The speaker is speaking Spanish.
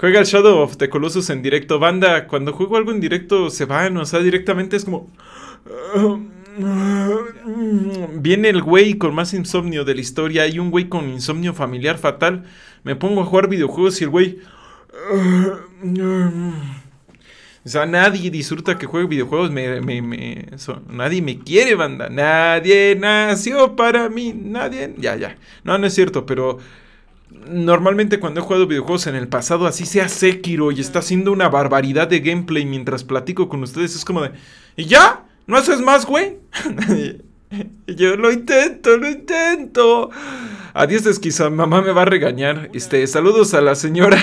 Juega Shadow of the Colossus en directo. Banda, cuando juego algo en directo se van, o sea, directamente es como... Viene el güey con más insomnio de la historia Hay un güey con insomnio familiar fatal. Me pongo a jugar videojuegos y el güey... O sea, nadie disfruta que juegue videojuegos. nadie me quiere, banda. Nadie nació para mí. Nadie. Ya, ya. No, no es cierto, pero normalmente cuando he jugado videojuegos en el pasado, así sea Sekiro y está haciendo una barbaridad de gameplay mientras platico con ustedes, es como de, ¿y ya? ¿No haces más, güey? Yo lo intento, lo intento. Adiós, que quizá mamá me va a regañar. Este, saludos a la señora